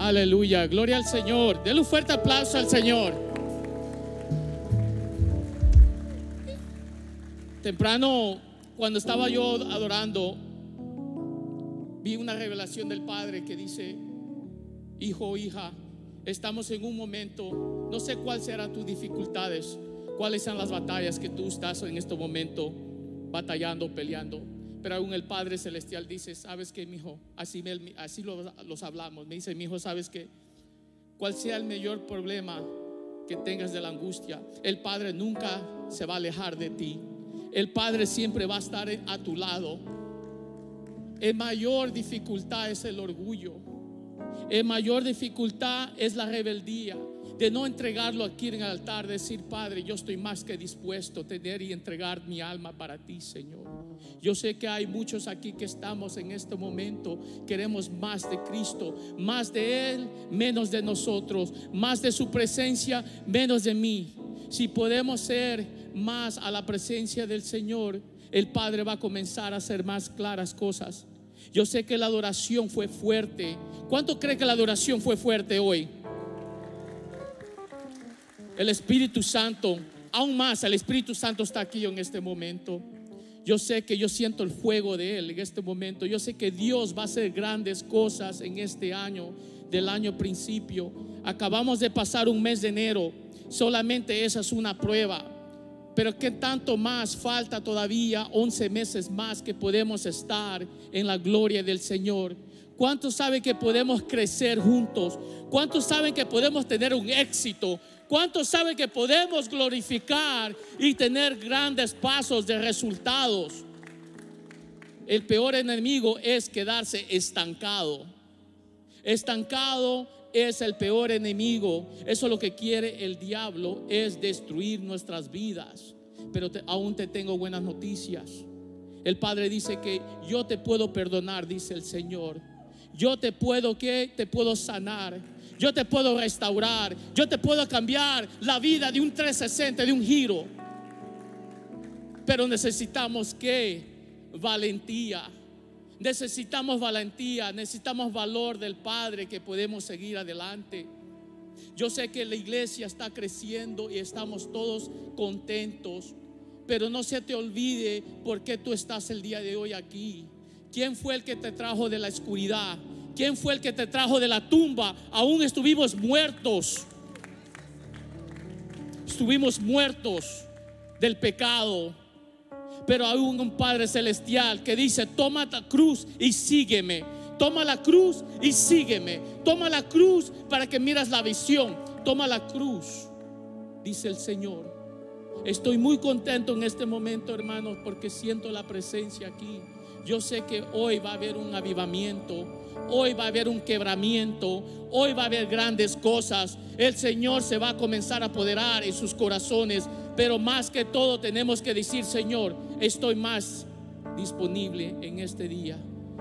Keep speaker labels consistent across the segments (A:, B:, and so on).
A: Aleluya, gloria al Señor. Denle un fuerte aplauso al Señor. Temprano, cuando estaba yo adorando, vi una revelación del Padre que dice, hijo hija, estamos en un momento, no sé cuáles serán tus dificultades, cuáles son las batallas que tú estás en este momento batallando, peleando, pero aún el Padre Celestial dice, ¿sabes que mi Así, así los, hablamos. Me dice, mi hijo ¿sabes que Cual sea el mayor problema que tengas de la angustia, el Padre nunca se va a alejar de ti. El Padre siempre va a estar a tu lado. el mayor dificultad es el orgullo. el mayor dificultad es la rebeldía de no entregarlo aquí en el altar, decir, Padre, yo estoy más que dispuesto a tener y entregar mi alma para ti, Señor. Yo sé que hay muchos aquí que estamos en este momento, queremos más de Cristo, más de Él, menos de nosotros, más de su presencia, menos de mí. Si podemos ser más a la presencia del Señor, el Padre va a comenzar a hacer más claras cosas. Yo sé que la adoración fue fuerte. ¿Cuánto cree que la adoración fue fuerte hoy? el Espíritu Santo, aún más el Espíritu Santo está aquí en este momento. Yo sé que yo siento el fuego de Él en este momento. Yo sé que Dios va a hacer grandes cosas en este año, del año principio. Acabamos de pasar un mes de enero. Solamente esa es una prueba. Pero qué tanto más falta todavía 11 meses más que podemos estar en la gloria del Señor. ¿Cuántos saben que podemos crecer juntos? ¿Cuántos saben que podemos tener un éxito? ¿Cuántos saben que podemos glorificar y tener grandes pasos de resultados? El peor enemigo es quedarse estancado. Estancado es el peor enemigo. Eso es lo que quiere el diablo, es destruir nuestras vidas. Pero aún te tengo buenas noticias. El Padre dice que yo te puedo perdonar, dice el Señor. Yo te puedo que te puedo sanar yo te puedo restaurar, yo te puedo cambiar la vida de un 360, de un giro. Pero necesitamos que valentía, necesitamos valentía, necesitamos valor del Padre que podemos seguir adelante. Yo sé que la iglesia está creciendo y estamos todos contentos, pero no se te olvide por qué tú estás el día de hoy aquí. ¿Quién fue el que te trajo de la oscuridad? ¿Quién fue el que te trajo de la tumba? Aún estuvimos muertos. Estuvimos muertos del pecado. Pero hay un Padre Celestial que dice, toma la cruz y sígueme. Toma la cruz y sígueme. Toma la cruz para que miras la visión. Toma la cruz, dice el Señor. Estoy muy contento en este momento, hermanos, porque siento la presencia aquí. Yo sé que hoy va a haber un avivamiento, hoy va a haber un quebramiento, hoy va a haber grandes cosas. El Señor se va a comenzar a apoderar en sus corazones, pero más que todo tenemos que decir, Señor, estoy más disponible en este día.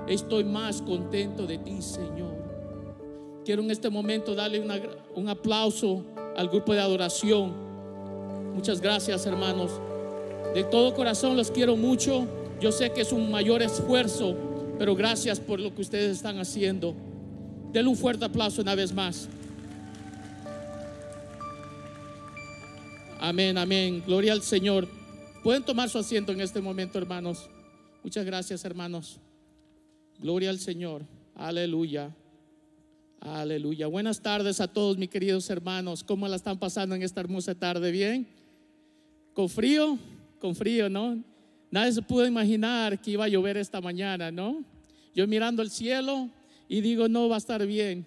A: Estoy más contento de ti, Señor. Quiero en este momento darle un aplauso al grupo de adoración. Muchas gracias, hermanos. De todo corazón los quiero mucho. Yo sé que es un mayor esfuerzo, pero gracias por lo que ustedes están haciendo. Denle un fuerte aplauso una vez más. Amén, amén. Gloria al Señor. Pueden tomar su asiento en este momento, hermanos. Muchas gracias, hermanos. Gloria al Señor. Aleluya. Aleluya. Buenas tardes a todos mis queridos hermanos. ¿Cómo la están pasando en esta hermosa tarde? ¿Bien? ¿Con frío? Con frío, ¿no? Nadie se pudo imaginar que iba a llover esta mañana, ¿no? Yo mirando el cielo y digo, no va a estar bien.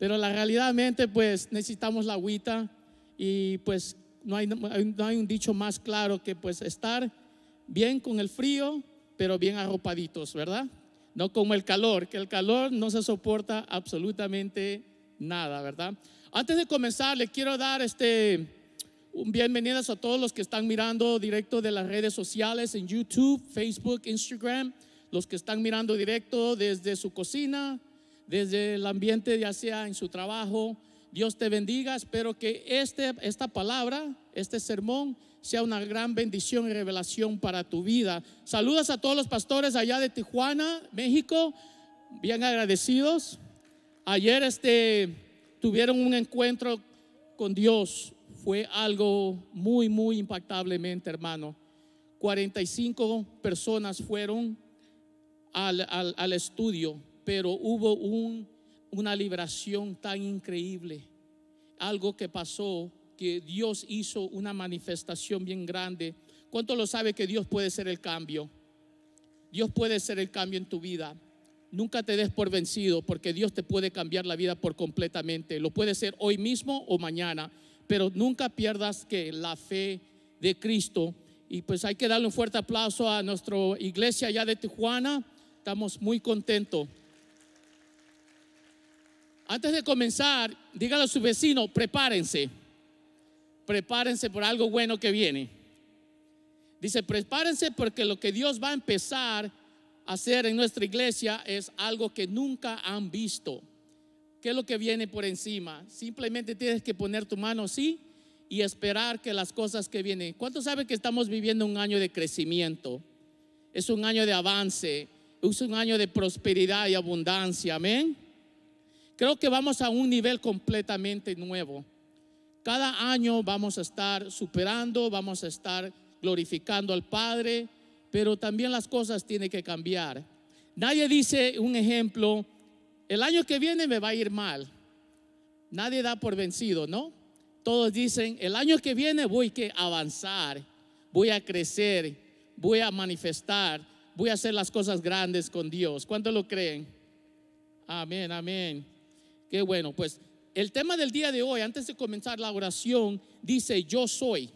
A: Pero la realidadmente, pues necesitamos la agüita y pues no hay, no hay un dicho más claro que pues estar bien con el frío, pero bien arropaditos, ¿verdad? No como el calor, que el calor no se soporta absolutamente nada, ¿verdad? Antes de comenzar, le quiero dar este Bienvenidos a todos los que están mirando directo de las redes sociales en YouTube, Facebook, Instagram, los que están mirando directo desde su cocina, desde el ambiente, ya sea en su trabajo. Dios te bendiga. Espero que este, esta palabra, este sermón, sea una gran bendición y revelación para tu vida. Saludos a todos los pastores allá de Tijuana, México. Bien agradecidos. Ayer este, tuvieron un encuentro con Dios fue algo muy, muy impactablemente, hermano. 45 personas fueron al, estudio, pero hubo un, una liberación tan increíble. Algo que pasó, que Dios hizo una manifestación bien grande. ¿Cuánto lo sabe que Dios puede ser el cambio? Dios puede ser el cambio en tu vida. Nunca te des por vencido porque Dios te puede cambiar la vida por completamente. Lo puede ser hoy mismo o mañana pero nunca pierdas que la fe de Cristo. Y pues hay que darle un fuerte aplauso a nuestra iglesia allá de Tijuana. Estamos muy contentos. Antes de comenzar, dígale a su vecino, prepárense. Prepárense por algo bueno que viene. Dice, prepárense porque lo que Dios va a empezar a hacer en nuestra iglesia es algo que nunca han visto. ¿Qué es lo que viene por encima? Simplemente tienes que poner tu mano así y esperar que las cosas que vienen. ¿Cuántos saben que estamos viviendo un año de crecimiento? Es un año de avance, es un año de prosperidad y abundancia, amén. Creo que vamos a un nivel completamente nuevo. Cada año vamos a estar superando, vamos a estar glorificando al Padre, pero también las cosas tienen que cambiar. Nadie dice un ejemplo, el año que viene me va a ir mal. Nadie da por vencido, ¿no? Todos dicen, el año que viene voy que avanzar, voy a crecer, voy a manifestar, voy a hacer las cosas grandes con Dios. ¿Cuántos lo creen? Amén, amén. Qué bueno, pues el tema del día de hoy, antes de comenzar la oración, dice, yo soy.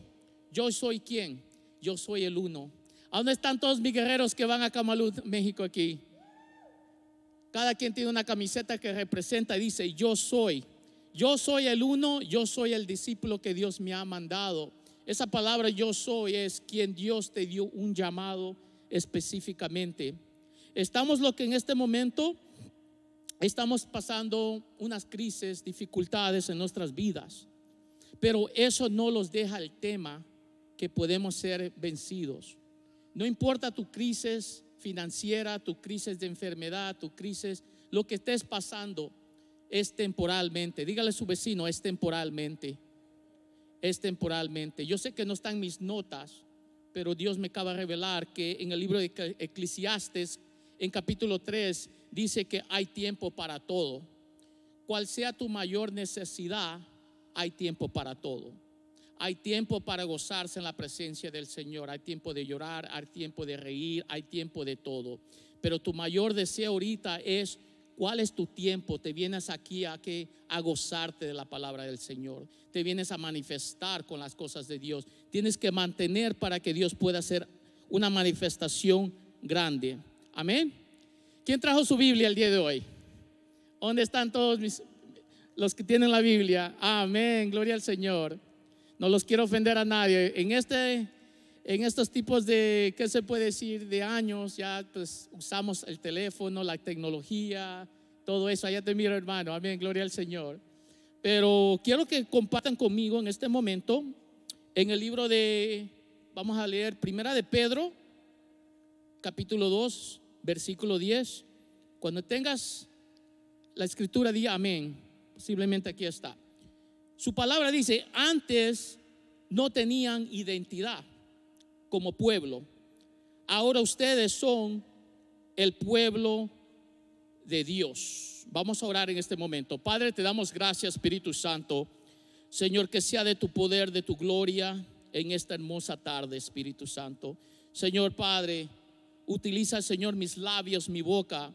A: ¿Yo soy quién? Yo soy el uno. ¿A dónde están todos mis guerreros que van a Camalú, México aquí? Cada quien tiene una camiseta que representa y dice, yo soy. Yo soy el uno, yo soy el discípulo que Dios me ha mandado. Esa palabra yo soy es quien Dios te dio un llamado específicamente. Estamos lo que en este momento estamos pasando unas crisis, dificultades en nuestras vidas, pero eso no los deja el tema que podemos ser vencidos. No importa tu crisis, financiera, tu crisis de enfermedad, tu crisis, lo que estés pasando es temporalmente. Dígale a su vecino, es temporalmente. Es temporalmente. Yo sé que no están mis notas, pero Dios me acaba de revelar que en el libro de Eclesiastes, en capítulo 3, dice que hay tiempo para todo. Cual sea tu mayor necesidad, hay tiempo para todo. Hay tiempo para gozarse en la presencia del Señor, hay tiempo de llorar, hay tiempo de reír, hay tiempo de todo. Pero tu mayor deseo ahorita es ¿Cuál es tu tiempo? Te vienes aquí a que a gozarte de la palabra del Señor. Te vienes a manifestar con las cosas de Dios. Tienes que mantener para que Dios pueda hacer una manifestación grande. Amén. ¿Quién trajo su Biblia el día de hoy? ¿Dónde están todos mis, los que tienen la Biblia? Amén. Gloria al Señor no los quiero ofender a nadie. En este en estos tipos de, ¿qué se puede decir? De años, ya pues usamos el teléfono, la tecnología, todo eso. Allá te miro, hermano. Amén, gloria al Señor. Pero quiero que compartan conmigo en este momento, en el libro de, vamos a leer, Primera de Pedro, capítulo 2, versículo 10. Cuando tengas la escritura, di amén. Posiblemente aquí está. Su palabra dice, antes no tenían identidad como pueblo. Ahora ustedes son el pueblo de Dios. Vamos a orar en este momento. Padre, te damos gracias, Espíritu Santo. Señor, que sea de tu poder, de tu gloria en esta hermosa tarde, Espíritu Santo. Señor Padre, utiliza, Señor, mis labios, mi boca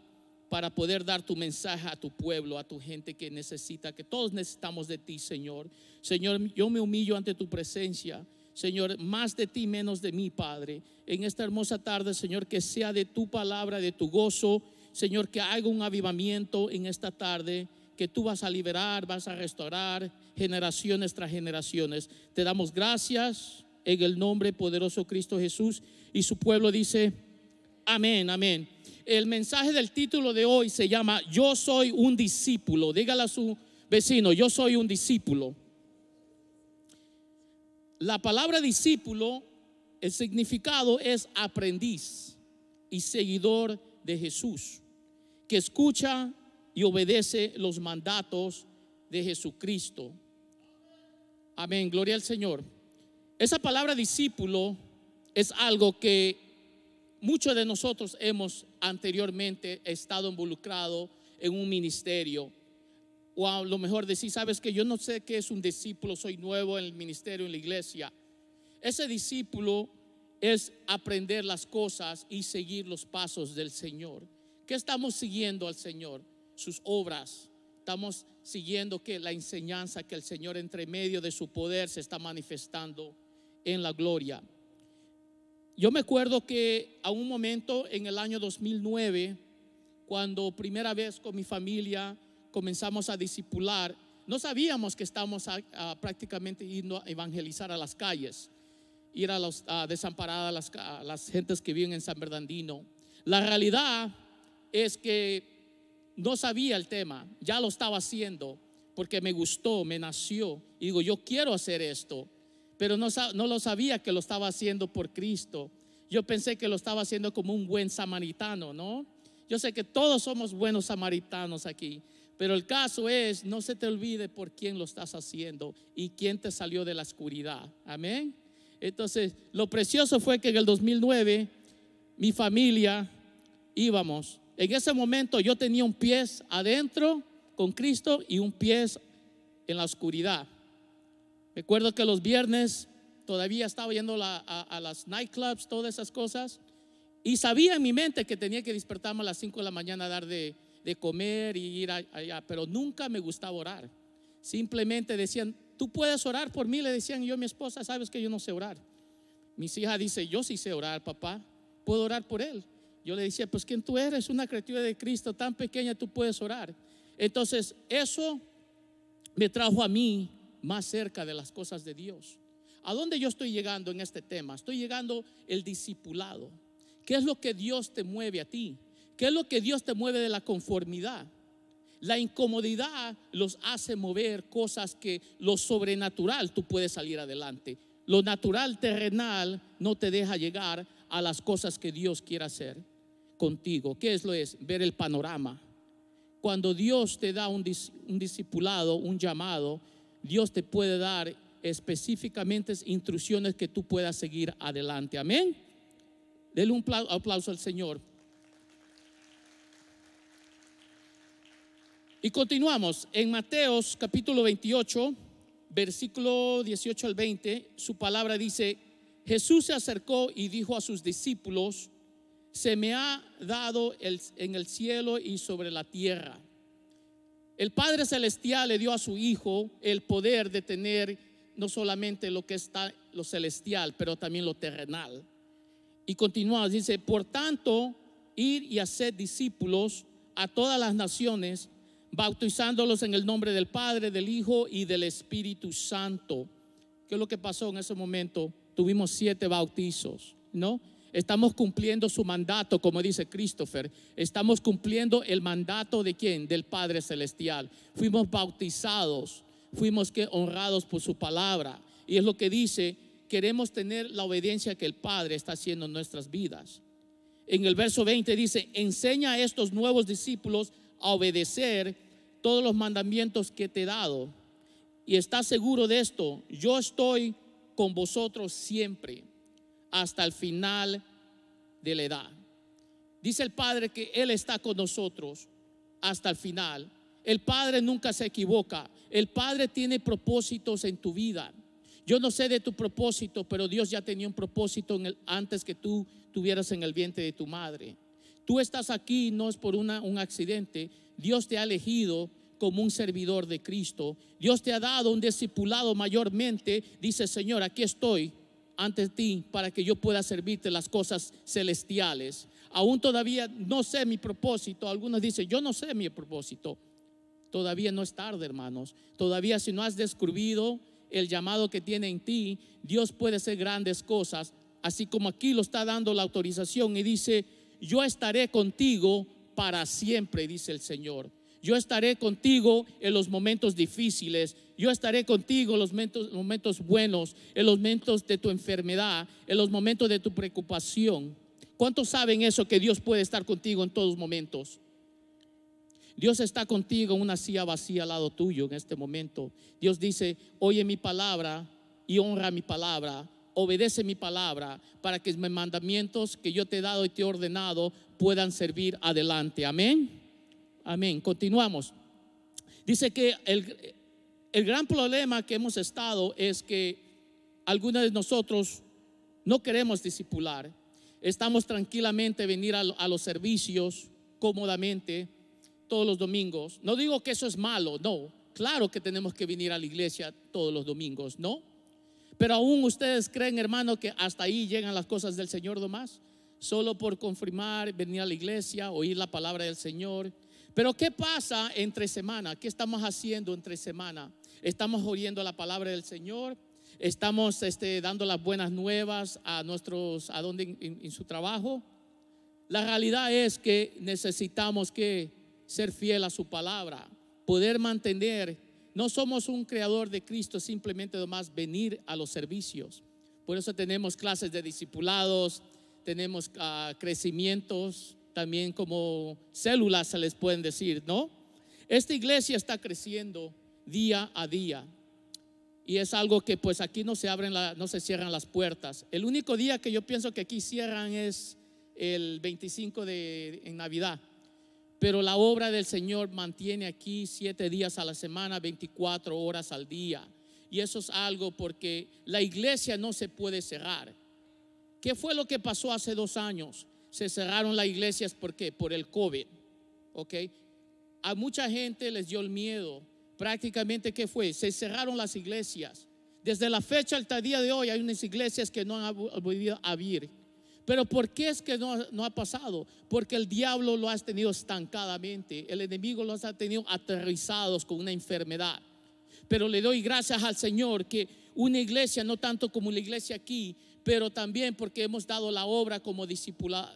A: para poder dar tu mensaje a tu pueblo, a tu gente que necesita, que todos necesitamos de ti, Señor. Señor, yo me humillo ante tu presencia. Señor, más de ti, menos de mí, Padre. En esta hermosa tarde, Señor, que sea de tu palabra, de tu gozo. Señor, que haga un avivamiento en esta tarde, que tú vas a liberar, vas a restaurar generaciones tras generaciones. Te damos gracias en el nombre poderoso Cristo Jesús. Y su pueblo dice, amén, amén el mensaje del título de hoy se llama Yo soy un discípulo. Dígale a su vecino, yo soy un discípulo. La palabra discípulo, el significado es aprendiz y seguidor de Jesús, que escucha y obedece los mandatos de Jesucristo. Amén, gloria al Señor. Esa palabra discípulo es algo que muchos de nosotros hemos anteriormente estado involucrado en un ministerio. O a lo mejor decir, sabes que yo no sé qué es un discípulo, soy nuevo en el ministerio, en la iglesia. Ese discípulo es aprender las cosas y seguir los pasos del Señor. ¿Qué estamos siguiendo al Señor? Sus obras. Estamos siguiendo que la enseñanza que el Señor entre medio de su poder se está manifestando en la gloria. Yo me acuerdo que a un momento en el año 2009, cuando primera vez con mi familia comenzamos a discipular, no sabíamos que estábamos prácticamente yendo a evangelizar a las calles, ir a los desamparadas, las, a las gentes que viven en San Bernardino. La realidad es que no sabía el tema, ya lo estaba haciendo porque me gustó, me nació. Y digo, yo quiero hacer esto pero no, lo sabía que lo estaba haciendo por Cristo. Yo pensé que lo estaba haciendo como un buen samaritano, ¿no? Yo sé que todos somos buenos samaritanos aquí, pero el caso es, no se te olvide por quién lo estás haciendo y quién te salió de la oscuridad. Amén. Entonces, lo precioso fue que en el 2009 mi familia íbamos. En ese momento yo tenía un pie adentro con Cristo y un pie en la oscuridad. Recuerdo que los viernes todavía estaba yendo a, las nightclubs, todas esas cosas. Y sabía en mi mente que tenía que despertarme a las 5 de la mañana a dar de, comer y ir allá. Pero nunca me gustaba orar. Simplemente decían, tú puedes orar por mí. Le decían yo a mi esposa, sabes que yo no sé orar. Mis hijas dice yo sí sé orar, papá. Puedo orar por él. Yo le decía, pues ¿quién tú eres? Una criatura de Cristo tan pequeña, tú puedes orar. Entonces, eso me trajo a mí más cerca de las cosas de Dios. ¿A dónde yo estoy llegando en este tema? Estoy llegando el discipulado. ¿Qué es lo que Dios te mueve a ti? ¿Qué es lo que Dios te mueve de la conformidad? La incomodidad los hace mover cosas que lo sobrenatural tú puedes salir adelante. Lo natural terrenal no te deja llegar a las cosas que Dios quiere hacer contigo. ¿Qué es lo es? Ver el panorama. Cuando Dios te da un, discipulado, un llamado, Dios te puede dar específicamente instrucciones que tú puedas seguir adelante. Amén. Dele un aplauso al Señor. Y continuamos en Mateos capítulo 28, versículo 18 al 20, su palabra dice, Jesús se acercó y dijo a sus discípulos, se me ha dado el, en el cielo y sobre la tierra. El Padre Celestial le dio a su Hijo el poder de tener no solamente lo que está lo celestial, pero también lo terrenal. Y continúa, dice, por tanto, ir y hacer discípulos a todas las naciones, bautizándolos en el nombre del Padre, del Hijo y del Espíritu Santo. ¿Qué es lo que pasó en ese momento? Tuvimos siete bautizos, ¿no? Estamos cumpliendo su mandato, como dice Christopher. Estamos cumpliendo el mandato de quién? Del Padre Celestial. Fuimos bautizados, fuimos que honrados por su palabra. Y es lo que dice, queremos tener la obediencia que el Padre está haciendo en nuestras vidas. En el verso 20 dice, enseña a estos nuevos discípulos a obedecer todos los mandamientos que te he dado. Y está seguro de esto, yo estoy con vosotros siempre hasta el final de la edad. Dice el Padre que Él está con nosotros hasta el final. El Padre nunca se equivoca. El Padre tiene propósitos en tu vida. Yo no sé de tu propósito, pero Dios ya tenía un propósito en el, antes que tú tuvieras en el vientre de tu madre. Tú estás aquí no es por una, un accidente. Dios te ha elegido como un servidor de Cristo. Dios te ha dado un discipulado mayormente. Dice, Señor, aquí estoy ante ti para que yo pueda servirte las cosas celestiales. Aún todavía no sé mi propósito. Algunos dicen, yo no sé mi propósito. Todavía no es tarde, hermanos. Todavía si no has descubierto el llamado que tiene en ti, Dios puede hacer grandes cosas. Así como aquí lo está dando la autorización y dice, yo estaré contigo para siempre, dice el Señor yo estaré contigo en los momentos difíciles, yo estaré contigo en los momentos, buenos, en los momentos de tu enfermedad, en los momentos de tu preocupación. ¿Cuántos saben eso que Dios puede estar contigo en todos momentos? Dios está contigo en una silla vacía al lado tuyo en este momento. Dios dice, oye mi palabra y honra mi palabra, obedece mi palabra para que mis mandamientos que yo te he dado y te he ordenado puedan servir adelante. Amén. Amén. Continuamos. Dice que el, gran problema que hemos estado es que algunos de nosotros no queremos discipular. Estamos tranquilamente venir a, los servicios cómodamente todos los domingos. No digo que eso es malo, no. Claro que tenemos que venir a la iglesia todos los domingos, ¿no? Pero aún ustedes creen, hermano, que hasta ahí llegan las cosas del Señor nomás. Solo por confirmar, venir a la iglesia, oír la palabra del Señor, pero ¿qué pasa entre semana? ¿Qué estamos haciendo entre semana? Estamos oyendo la palabra del Señor, estamos este, dando las buenas nuevas a nuestros, a donde en, su trabajo. La realidad es que necesitamos que ser fiel a su palabra, poder mantener. No somos un creador de Cristo, simplemente nomás venir a los servicios. Por eso tenemos clases de discipulados, tenemos ah, crecimientos, también como células se les pueden decir, ¿no? Esta iglesia está creciendo día a día. Y es algo que pues aquí no se abren, no se cierran las puertas. El único día que yo pienso que aquí cierran es el 25 de en Navidad. Pero la obra del Señor mantiene aquí siete días a la semana, 24 horas al día. Y eso es algo porque la iglesia no se puede cerrar. ¿Qué fue lo que pasó hace dos años? se cerraron las iglesias, ¿por qué? Por el COVID, ¿ok? A mucha gente les dio el miedo. Prácticamente, ¿qué fue? Se cerraron las iglesias. Desde la fecha hasta el día de hoy hay unas iglesias que no han podido abrir. Pero ¿por qué es que no, ha pasado? Porque el diablo lo has tenido estancadamente, el enemigo los ha tenido aterrizados con una enfermedad. Pero le doy gracias al Señor que una iglesia, no tanto como la iglesia aquí, pero también porque hemos dado la obra como discipular,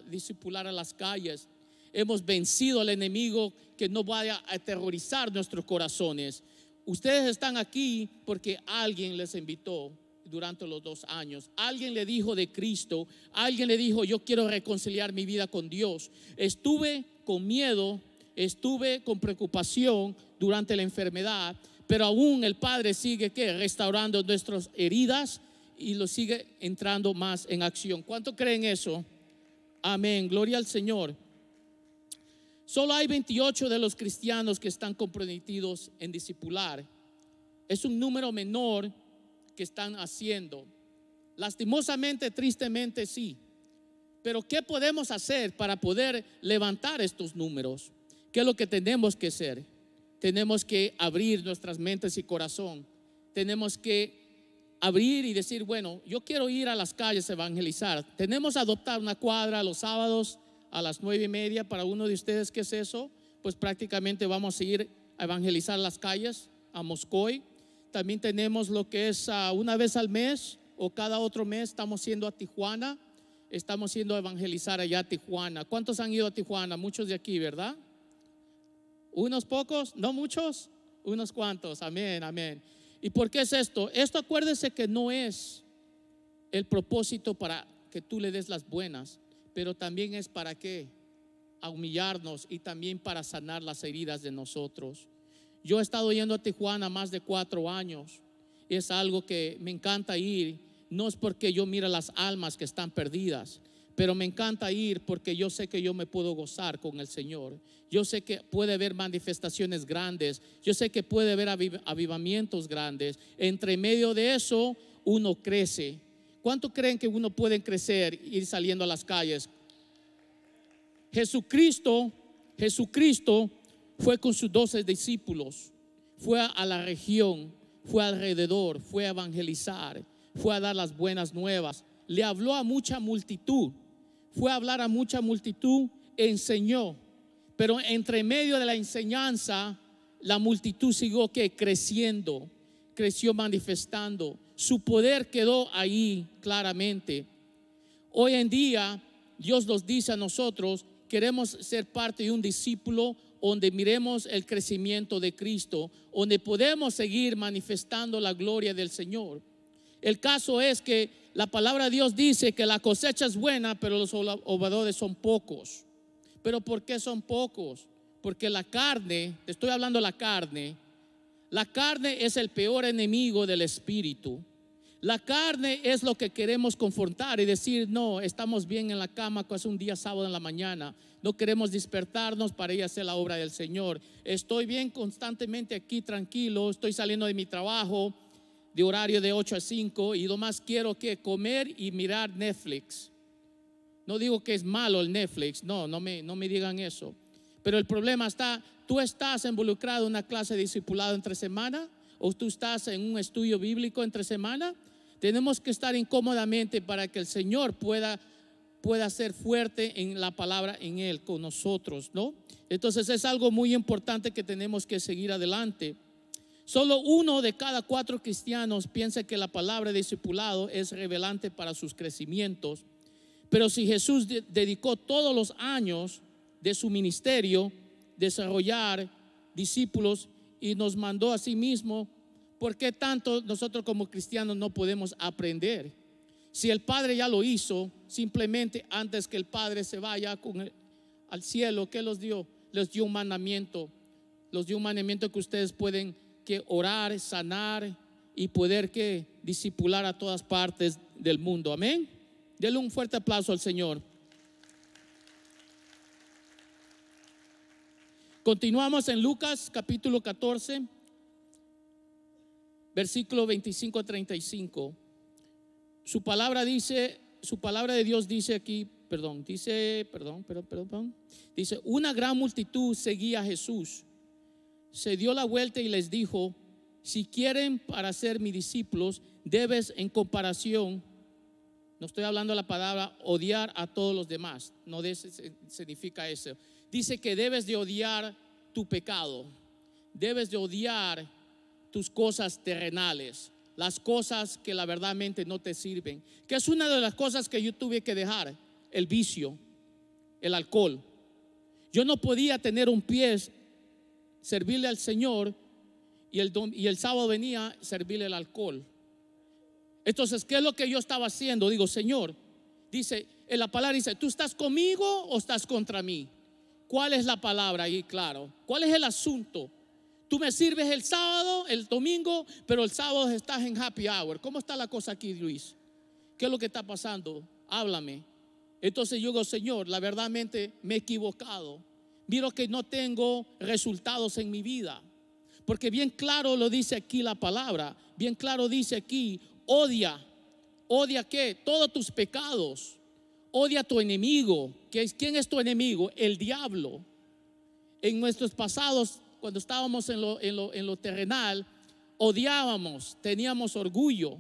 A: a las calles. Hemos vencido al enemigo que no vaya a aterrorizar nuestros corazones. Ustedes están aquí porque alguien les invitó durante los dos años. Alguien le dijo de Cristo, alguien le dijo, yo quiero reconciliar mi vida con Dios. Estuve con miedo, estuve con preocupación durante la enfermedad, pero aún el Padre sigue que restaurando nuestras heridas, y lo sigue entrando más en acción. ¿Cuánto creen eso? Amén, gloria al Señor. Solo hay 28 de los cristianos que están comprometidos en discipular. Es un número menor que están haciendo. Lastimosamente, tristemente sí. Pero ¿qué podemos hacer para poder levantar estos números? ¿Qué es lo que tenemos que hacer? Tenemos que abrir nuestras mentes y corazón. Tenemos que abrir y decir, bueno, yo quiero ir a las calles a evangelizar. Tenemos adoptar una cuadra los sábados a las nueve y media. Para uno de ustedes, ¿qué es eso? Pues prácticamente vamos a ir a evangelizar las calles, a Moscoy. También tenemos lo que es ah, una vez al mes o cada otro mes estamos yendo a Tijuana. Estamos yendo a evangelizar allá a Tijuana. ¿Cuántos han ido a Tijuana? Muchos de aquí, ¿verdad? Unos pocos, no muchos, unos cuantos. Amén, amén. ¿Y por qué es esto? Esto acuérdese que no es el propósito para que tú le des las buenas, pero también es para qué? A humillarnos y también para sanar las heridas de nosotros. Yo he estado yendo a Tijuana más de cuatro años. Es algo que me encanta ir. No es porque yo mira las almas que están perdidas, pero me encanta ir porque yo sé que yo me puedo gozar con el Señor. Yo sé que puede haber manifestaciones grandes. Yo sé que puede haber avivamientos grandes. Entre medio de eso, uno crece. ¿Cuánto creen que uno puede crecer, ir saliendo a las calles? Jesucristo, Jesucristo fue con sus doce discípulos, fue a la región, fue alrededor, fue a evangelizar, fue a dar las buenas nuevas, le habló a mucha multitud fue a hablar a mucha multitud, enseñó. Pero entre medio de la enseñanza, la multitud siguió creciendo, creció manifestando. Su poder quedó ahí claramente. Hoy en día, Dios nos dice a nosotros, queremos ser parte de un discípulo donde miremos el crecimiento de Cristo, donde podemos seguir manifestando la gloria del Señor. El caso es que la palabra de Dios dice que la cosecha es buena, pero los obradores son pocos. ¿Pero por qué son pocos? Porque la carne, te estoy hablando la carne, la carne es el peor enemigo del espíritu. La carne es lo que queremos confrontar y decir, no, estamos bien en la cama, es pues, un día sábado en la mañana, no queremos despertarnos para ir a hacer la obra del Señor. Estoy bien constantemente aquí, tranquilo, estoy saliendo de mi trabajo, de horario de 8 a 5 y más quiero que comer y mirar Netflix. No digo que es malo el Netflix, no, no me, no me digan eso. Pero el problema está, tú estás involucrado en una clase de discipulado entre semana o tú estás en un estudio bíblico entre semana. Tenemos que estar incómodamente para que el Señor pueda pueda ser fuerte en la palabra en él con nosotros, ¿no? Entonces es algo muy importante que tenemos que seguir adelante. Solo uno de cada cuatro cristianos piensa que la palabra discipulado es revelante para sus crecimientos. Pero si Jesús dedicó todos los años de su ministerio desarrollar discípulos y nos mandó a sí mismo, ¿por qué tanto nosotros como cristianos no podemos aprender? Si el Padre ya lo hizo, simplemente antes que el Padre se vaya con al cielo, ¿qué los dio? Les dio un mandamiento, los dio un mandamiento que ustedes pueden que orar, sanar y poder que disipular a todas partes del mundo. Amén. Denle un fuerte aplauso al Señor. Continuamos en Lucas capítulo 14, versículo 25 a 35. Su palabra dice, su palabra de Dios dice aquí, perdón, dice, perdón, perdón, perdón dice, una gran multitud seguía a Jesús se dio la vuelta y les dijo, si quieren para ser mis discípulos, debes en comparación, no estoy hablando la palabra odiar a todos los demás, no de significa eso. Dice que debes de odiar tu pecado, debes de odiar tus cosas terrenales, las cosas que la verdaderamente no te sirven, que es una de las cosas que yo tuve que dejar, el vicio, el alcohol. Yo no podía tener un pie servirle al Señor y el, y el sábado venía servirle el alcohol. Entonces, ¿qué es lo que yo estaba haciendo? Digo, Señor, dice, en la palabra dice, ¿tú estás conmigo o estás contra mí? ¿Cuál es la palabra ahí, claro? ¿Cuál es el asunto? Tú me sirves el sábado, el domingo, pero el sábado estás en happy hour. ¿Cómo está la cosa aquí, Luis? ¿Qué es lo que está pasando? Háblame. Entonces yo digo, Señor, la verdad me he equivocado miro que no tengo resultados en mi vida. Porque bien claro lo dice aquí la palabra, bien claro dice aquí, odia, odia qué? Todos tus pecados, odia a tu enemigo. ¿Quién es tu enemigo? El diablo. En nuestros pasados, cuando estábamos en lo, en lo, en lo terrenal, odiábamos, teníamos orgullo.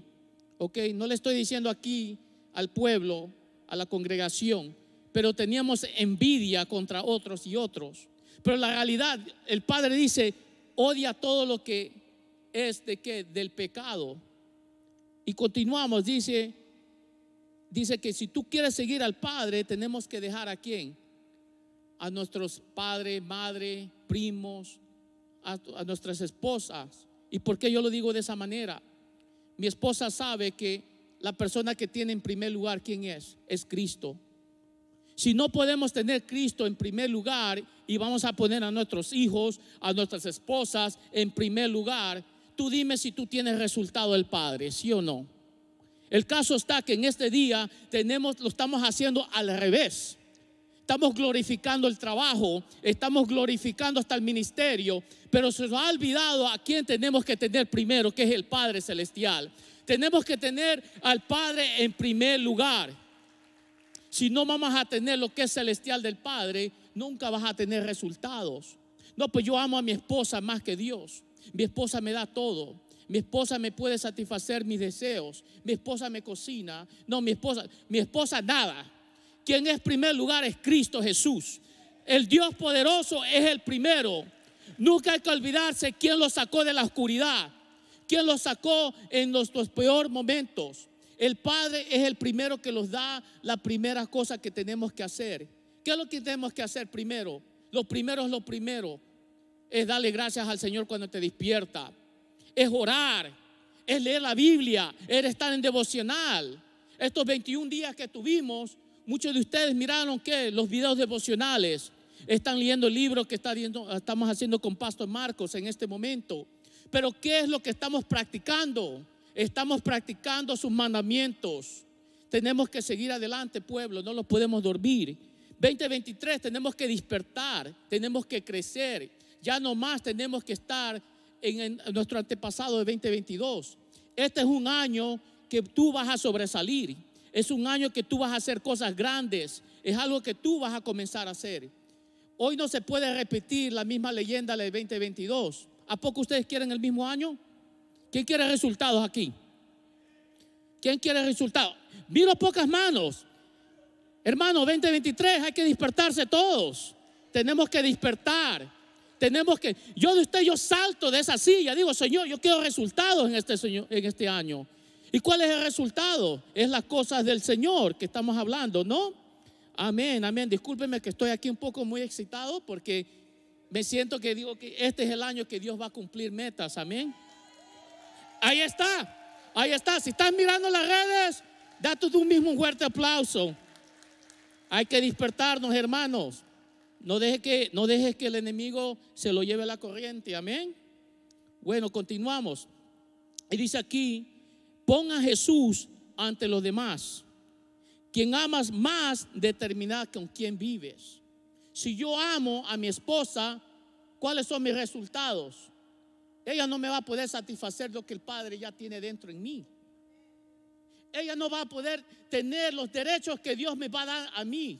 A: ¿Ok? No le estoy diciendo aquí al pueblo, a la congregación, pero teníamos envidia contra otros y otros. Pero la realidad, el Padre dice, odia todo lo que es de qué, del pecado. Y continuamos, dice, dice que si tú quieres seguir al Padre, tenemos que dejar a quién? A nuestros padres, madre, primos, a, a nuestras esposas. ¿Y por qué yo lo digo de esa manera? Mi esposa sabe que la persona que tiene en primer lugar, ¿quién es? Es Cristo si no podemos tener Cristo en primer lugar y vamos a poner a nuestros hijos, a nuestras esposas en primer lugar, tú dime si tú tienes resultado el Padre, sí o no. El caso está que en este día tenemos, lo estamos haciendo al revés. Estamos glorificando el trabajo, estamos glorificando hasta el ministerio, pero se nos ha olvidado a quién tenemos que tener primero, que es el Padre Celestial. Tenemos que tener al Padre en primer lugar. Si no vamos a tener lo que es celestial del Padre, nunca vas a tener resultados. No, pues yo amo a mi esposa más que Dios. Mi esposa me da todo. Mi esposa me puede satisfacer mis deseos. Mi esposa me cocina. No, mi esposa, mi esposa nada. Quien es primer lugar es Cristo Jesús. El Dios poderoso es el primero. Nunca hay que olvidarse quién lo sacó de la oscuridad, quién lo sacó en nuestros peores momentos. El Padre es el primero que nos da la primera cosa que tenemos que hacer. ¿Qué es lo que tenemos que hacer primero? Lo primero es lo primero. Es darle gracias al Señor cuando te despierta. Es orar. Es leer la Biblia. Es estar en devocional. Estos 21 días que tuvimos, muchos de ustedes miraron que los videos devocionales. Están leyendo el libro que está estamos haciendo con Pastor Marcos en este momento. Pero ¿qué es lo que estamos practicando? Estamos practicando sus mandamientos. Tenemos que seguir adelante, pueblo, no nos podemos dormir. 2023 tenemos que despertar, tenemos que crecer. Ya no más tenemos que estar en, nuestro antepasado de 2022. Este es un año que tú vas a sobresalir. Es un año que tú vas a hacer cosas grandes. Es algo que tú vas a comenzar a hacer. Hoy no se puede repetir la misma leyenda del 2022. ¿A poco ustedes quieren el mismo año? ¿Quién quiere resultados aquí? ¿Quién quiere resultados? Miro pocas manos. Hermano, 2023, hay que despertarse todos. Tenemos que despertar. Tenemos que, yo de usted, yo salto de esa silla, digo, Señor, yo quiero resultados en este, en este año. ¿Y cuál es el resultado? Es las cosas del Señor que estamos hablando, ¿no? Amén, amén. Discúlpeme que estoy aquí un poco muy excitado porque me siento que digo que este es el año que Dios va a cumplir metas, amén. Ahí está, ahí está. Si estás mirando las redes, date tú mismo un fuerte aplauso. Hay que despertarnos, hermanos. No dejes que, no que el enemigo se lo lleve la corriente. Amén. Bueno, continuamos. Y dice aquí, pon a Jesús ante los demás. Quien amas más determina con quién vives. Si yo amo a mi esposa, ¿cuáles son mis resultados? Ella no me va a poder satisfacer lo que el Padre ya tiene dentro en mí. Ella no va a poder tener los derechos que Dios me va a dar a mí.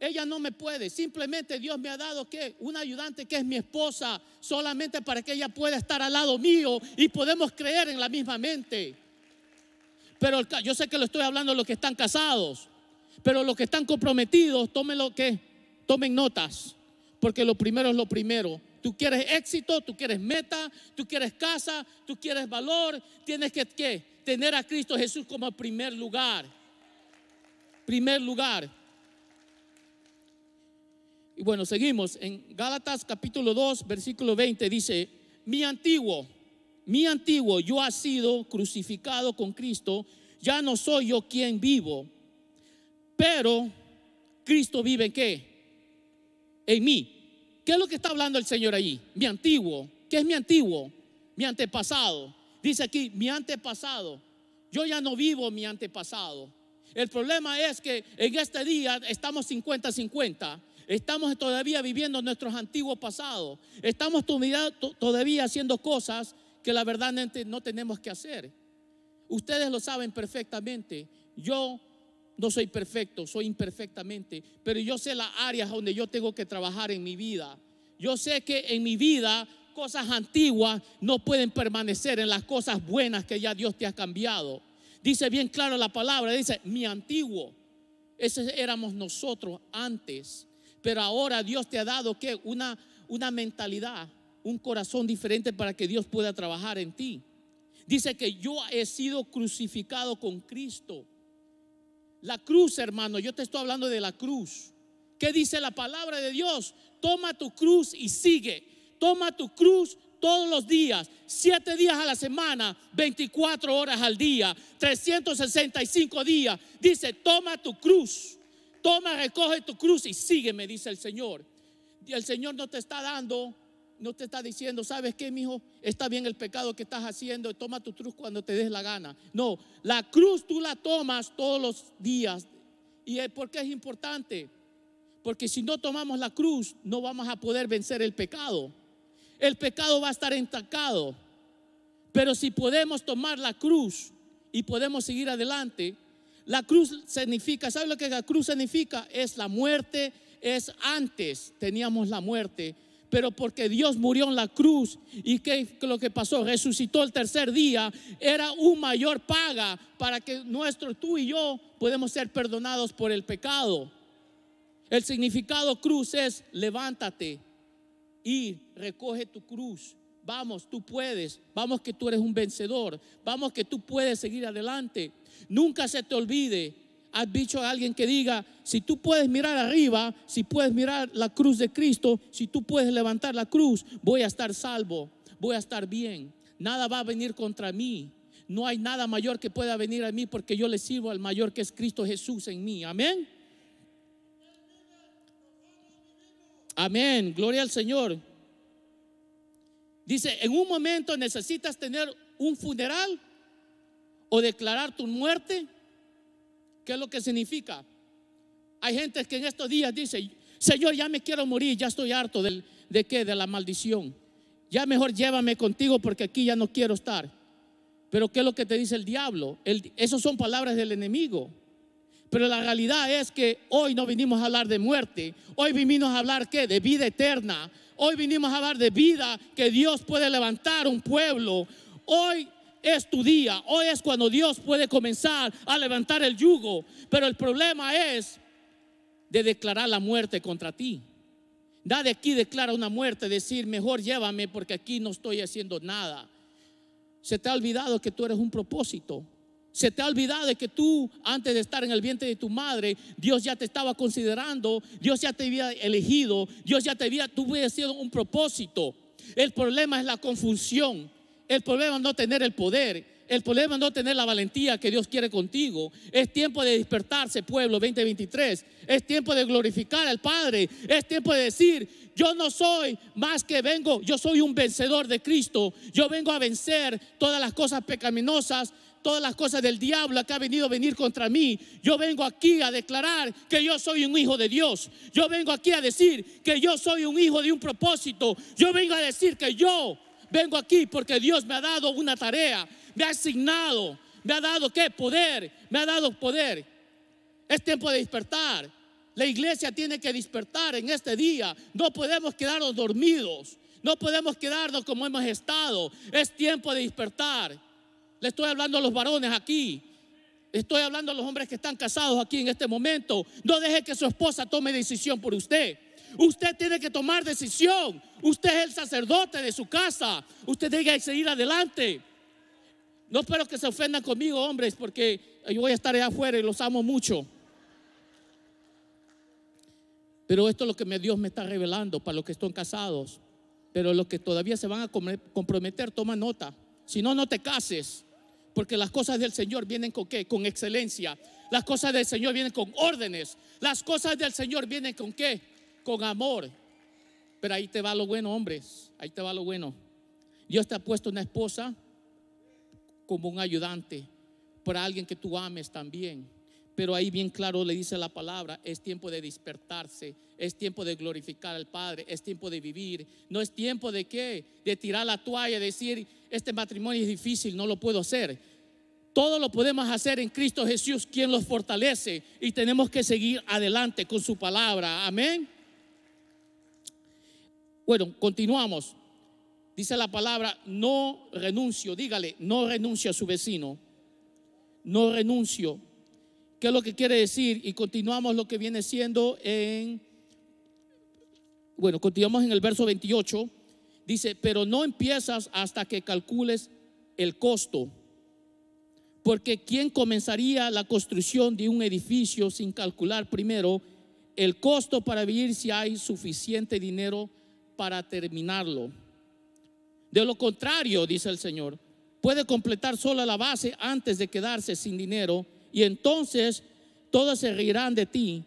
A: Ella no me puede. Simplemente Dios me ha dado que un ayudante que es mi esposa, solamente para que ella pueda estar al lado mío y podemos creer en la misma mente. Pero yo sé que lo estoy hablando a los que están casados, pero los que están comprometidos, que tomen notas, porque lo primero es lo primero. Tú quieres éxito, tú quieres meta, tú quieres casa, tú quieres valor. Tienes que tener a Cristo Jesús como primer lugar. Primer lugar. Y bueno, seguimos. En Gálatas capítulo 2, versículo 20 dice, mi antiguo, mi antiguo, yo ha sido crucificado con Cristo, ya no soy yo quien vivo, pero Cristo vive en qué? En mí. ¿Qué es lo que está hablando el Señor allí? Mi antiguo. ¿Qué es mi antiguo? Mi antepasado. Dice aquí, mi antepasado. Yo ya no vivo mi antepasado. El problema es que en este día estamos 50-50. Estamos todavía viviendo nuestros antiguos pasados. Estamos todavía haciendo cosas que la verdad no tenemos que hacer. Ustedes lo saben perfectamente. Yo no soy perfecto, soy imperfectamente, pero yo sé las áreas donde yo tengo que trabajar en mi vida. Yo sé que en mi vida cosas antiguas no pueden permanecer en las cosas buenas que ya Dios te ha cambiado. Dice bien claro la palabra, dice, mi antiguo, ese éramos nosotros antes, pero ahora Dios te ha dado que una, una mentalidad, un corazón diferente para que Dios pueda trabajar en ti. Dice que yo he sido crucificado con Cristo. La cruz, hermano, yo te estoy hablando de la cruz. ¿Qué dice la palabra de Dios? Toma tu cruz y sigue. Toma tu cruz todos los días, siete días a la semana, 24 horas al día, 365 días. Dice, toma tu cruz, toma, recoge tu cruz y sígueme, dice el Señor. Y el Señor no te está dando no te está diciendo, ¿sabes qué, mijo? Está bien el pecado que estás haciendo, toma tu cruz cuando te des la gana. No, la cruz tú la tomas todos los días. ¿Y eh, por qué es importante? Porque si no tomamos la cruz, no vamos a poder vencer el pecado. El pecado va a estar entacado. Pero si podemos tomar la cruz y podemos seguir adelante, la cruz significa, sabes lo que la cruz significa? Es la muerte, es antes teníamos la muerte, pero porque Dios murió en la cruz y que lo que pasó, resucitó el tercer día, era un mayor paga para que nuestro tú y yo podemos ser perdonados por el pecado. El significado cruz es levántate y recoge tu cruz. Vamos, tú puedes. Vamos que tú eres un vencedor. Vamos que tú puedes seguir adelante. Nunca se te olvide has dicho a alguien que diga, si tú puedes mirar arriba, si puedes mirar la cruz de Cristo, si tú puedes levantar la cruz, voy a estar salvo, voy a estar bien, nada va a venir contra mí. No hay nada mayor que pueda venir a mí porque yo le sirvo al mayor que es Cristo Jesús en mí. Amén. Amén. Gloria al Señor. Dice, en un momento necesitas tener un funeral o declarar tu muerte ¿Qué es lo que significa? Hay gente que en estos días dice, Señor, ya me quiero morir, ya estoy harto del, de qué, de la maldición. Ya mejor llévame contigo porque aquí ya no quiero estar. Pero ¿qué es lo que te dice el diablo? Esas son palabras del enemigo. Pero la realidad es que hoy no vinimos a hablar de muerte. Hoy vinimos a hablar qué? De vida eterna. Hoy vinimos a hablar de vida que Dios puede levantar un pueblo. Hoy es tu día, hoy es cuando Dios puede comenzar a levantar el yugo, pero el problema es de declarar la muerte contra ti. Da de aquí, declara una muerte, decir, mejor llévame porque aquí no estoy haciendo nada. Se te ha olvidado que tú eres un propósito. Se te ha olvidado de que tú, antes de estar en el vientre de tu madre, Dios ya te estaba considerando, Dios ya te había elegido, Dios ya te había, tú sido un propósito. El problema es la confusión. El problema es no tener el poder. El problema es no tener la valentía que Dios quiere contigo. Es tiempo de despertarse, pueblo 2023. Es tiempo de glorificar al Padre. Es tiempo de decir, yo no soy más que vengo, yo soy un vencedor de Cristo. Yo vengo a vencer todas las cosas pecaminosas, todas las cosas del diablo que ha venido a venir contra mí. Yo vengo aquí a declarar que yo soy un hijo de Dios. Yo vengo aquí a decir que yo soy un hijo de un propósito. Yo vengo a decir que yo Vengo aquí porque Dios me ha dado una tarea, me ha asignado, me ha dado qué? Poder, me ha dado poder. Es tiempo de despertar. La iglesia tiene que despertar en este día. No podemos quedarnos dormidos. No podemos quedarnos como hemos estado. Es tiempo de despertar. Le estoy hablando a los varones aquí. Estoy hablando a los hombres que están casados aquí en este momento. No deje que su esposa tome decisión por usted. Usted tiene que tomar decisión. Usted es el sacerdote de su casa. Usted tiene que seguir adelante. No espero que se ofendan conmigo, hombres, porque yo voy a estar allá afuera y los amo mucho. Pero esto es lo que Dios me está revelando para los que están casados. Pero los que todavía se van a comprometer, toma nota. Si no, no te cases. Porque las cosas del Señor vienen con qué? Con excelencia. Las cosas del Señor vienen con órdenes. Las cosas del Señor vienen con qué? con amor. Pero ahí te va lo bueno, hombres. Ahí te va lo bueno. Dios te ha puesto una esposa como un ayudante para alguien que tú ames también. Pero ahí bien claro le dice la palabra, es tiempo de despertarse, es tiempo de glorificar al Padre, es tiempo de vivir. No es tiempo de qué, de tirar la toalla, y decir, este matrimonio es difícil, no lo puedo hacer. Todo lo podemos hacer en Cristo Jesús, quien los fortalece. Y tenemos que seguir adelante con su palabra. Amén. Bueno, continuamos. Dice la palabra, no renuncio, dígale, no renuncio a su vecino, no renuncio. ¿Qué es lo que quiere decir? Y continuamos lo que viene siendo en, bueno, continuamos en el verso 28. Dice, pero no empiezas hasta que calcules el costo. Porque ¿quién comenzaría la construcción de un edificio sin calcular primero el costo para vivir si hay suficiente dinero para terminarlo. De lo contrario, dice el Señor, puede completar sola la base antes de quedarse sin dinero y entonces todos se reirán de ti.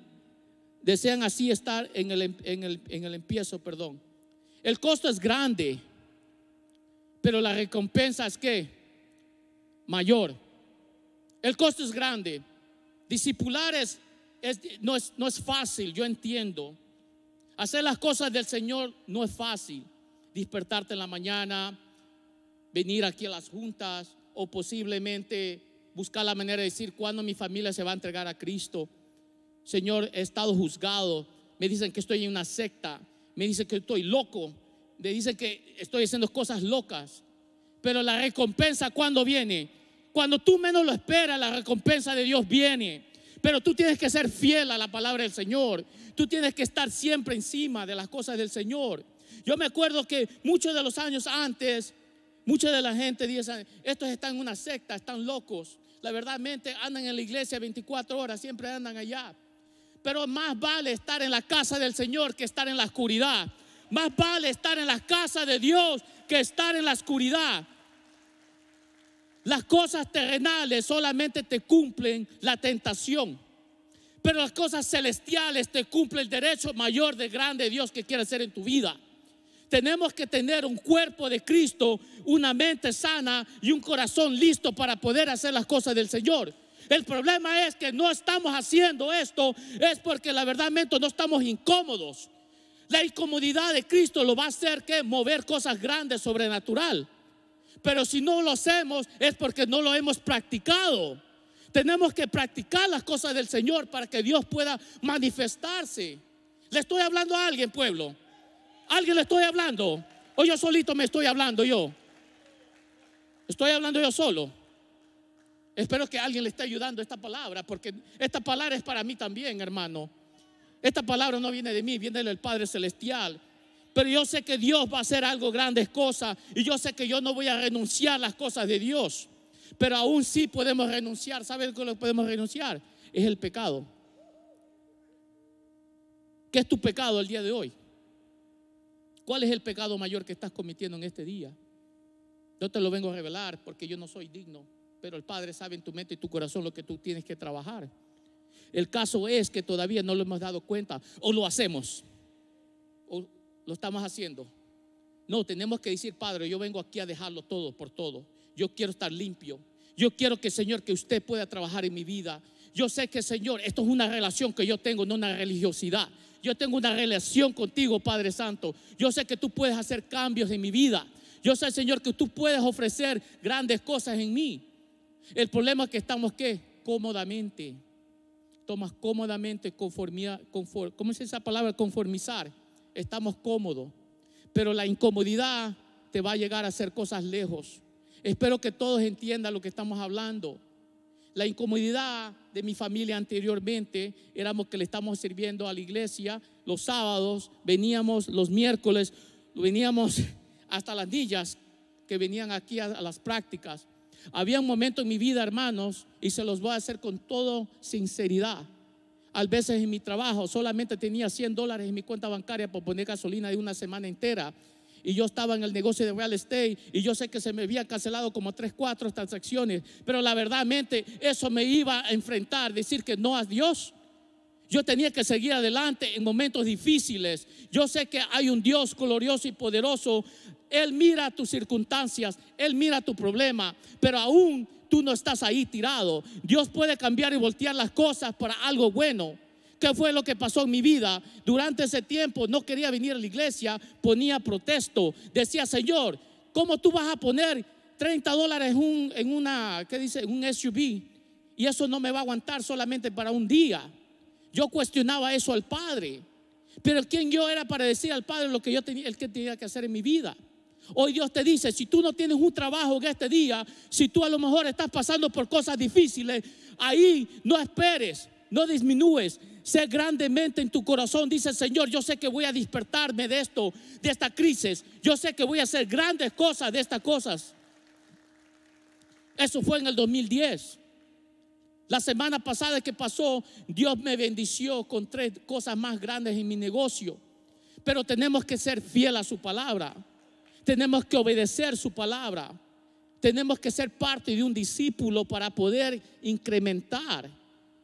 A: Desean así estar en el, en el, empiezo, perdón. El costo es grande, pero la recompensa es que mayor. El costo es grande. Discipular no, es, no es fácil, yo entiendo. Hacer las cosas del Señor no es fácil. Despertarte en la mañana, venir aquí a las juntas o posiblemente buscar la manera de decir cuándo mi familia se va a entregar a Cristo. Señor, he estado juzgado. Me dicen que estoy en una secta. Me dicen que estoy loco. Me dicen que estoy haciendo cosas locas. Pero la recompensa cuando viene. Cuando tú menos lo esperas, la recompensa de Dios viene. Pero tú tienes que ser fiel a la palabra del Señor. Tú tienes que estar siempre encima de las cosas del Señor. Yo me acuerdo que muchos de los años antes, mucha de la gente dice, estos están en una secta, están locos. La verdad, mente, andan en la iglesia 24 horas, siempre andan allá. Pero más vale estar en la casa del Señor que estar en la oscuridad. Más vale estar en la casa de Dios que estar en la oscuridad. Las cosas terrenales solamente te cumplen la tentación, pero las cosas celestiales te cumplen el derecho mayor de grande Dios que quiere hacer en tu vida. Tenemos que tener un cuerpo de Cristo, una mente sana y un corazón listo para poder hacer las cosas del Señor. El problema es que no estamos haciendo esto, es porque la verdad no estamos incómodos. La incomodidad de Cristo lo va a hacer que mover cosas grandes, sobrenatural. Pero si no lo hacemos es porque no lo hemos practicado. Tenemos que practicar las cosas del Señor para que Dios pueda manifestarse. Le estoy hablando a alguien, pueblo. ¿Alguien le estoy hablando? ¿O yo solito me estoy hablando yo? ¿Estoy hablando yo solo? Espero que alguien le esté ayudando esta palabra, porque esta palabra es para mí también, hermano. Esta palabra no viene de mí, viene del Padre Celestial. Pero yo sé que Dios va a hacer algo grandes cosas y yo sé que yo no voy a renunciar a las cosas de Dios. Pero aún sí podemos renunciar. ¿Sabes lo lo podemos renunciar? Es el pecado. ¿Qué es tu pecado el día de hoy? ¿Cuál es el pecado mayor que estás cometiendo en este día? Yo te lo vengo a revelar porque yo no soy digno, pero el Padre sabe en tu mente y tu corazón lo que tú tienes que trabajar. El caso es que todavía no lo hemos dado cuenta o lo hacemos o, lo estamos haciendo. No, tenemos que decir, Padre, yo vengo aquí a dejarlo todo por todo. Yo quiero estar limpio. Yo quiero que, Señor, que usted pueda trabajar en mi vida. Yo sé que, Señor, esto es una relación que yo tengo, no una religiosidad. Yo tengo una relación contigo, Padre Santo. Yo sé que tú puedes hacer cambios en mi vida. Yo sé, Señor, que tú puedes ofrecer grandes cosas en mí. El problema es que estamos, ¿qué? Cómodamente. Tomas cómodamente conformidad, ¿cómo es esa palabra? Conformizar estamos cómodos, pero la incomodidad te va a llegar a hacer cosas lejos. Espero que todos entiendan lo que estamos hablando. La incomodidad de mi familia anteriormente éramos que le estamos sirviendo a la iglesia los sábados, veníamos los miércoles, veníamos hasta las niñas que venían aquí a, a las prácticas. Había un momento en mi vida, hermanos, y se los voy a hacer con toda sinceridad a veces en mi trabajo solamente tenía 100 dólares en mi cuenta bancaria por poner gasolina de una semana entera. Y yo estaba en el negocio de real estate y yo sé que se me habían cancelado como 3, 4 transacciones. Pero la verdad, mente, eso me iba a enfrentar, decir que no a Dios. Yo tenía que seguir adelante en momentos difíciles. Yo sé que hay un Dios glorioso y poderoso. Él mira tus circunstancias, Él mira tu problema, pero aún tú no estás ahí tirado. Dios puede cambiar y voltear las cosas para algo bueno. ¿Qué fue lo que pasó en mi vida? Durante ese tiempo no quería venir a la iglesia, ponía protesto, decía, Señor, ¿cómo tú vas a poner 30 dólares en una, ¿qué dice? Un SUV. Y eso no me va a aguantar solamente para un día. Yo cuestionaba eso al Padre. Pero ¿quién yo era para decir al Padre lo que yo tenía, el que tenía que hacer en mi vida? Hoy Dios te dice, si tú no tienes un trabajo en este día, si tú a lo mejor estás pasando por cosas difíciles, ahí no esperes, no disminuyes Sé grandemente en tu corazón, dice el Señor, yo sé que voy a despertarme de esto, de esta crisis. Yo sé que voy a hacer grandes cosas de estas cosas. Eso fue en el 2010. La semana pasada que pasó, Dios me bendició con tres cosas más grandes en mi negocio. Pero tenemos que ser fiel a su palabra. Tenemos que obedecer su palabra. Tenemos que ser parte de un discípulo para poder incrementar,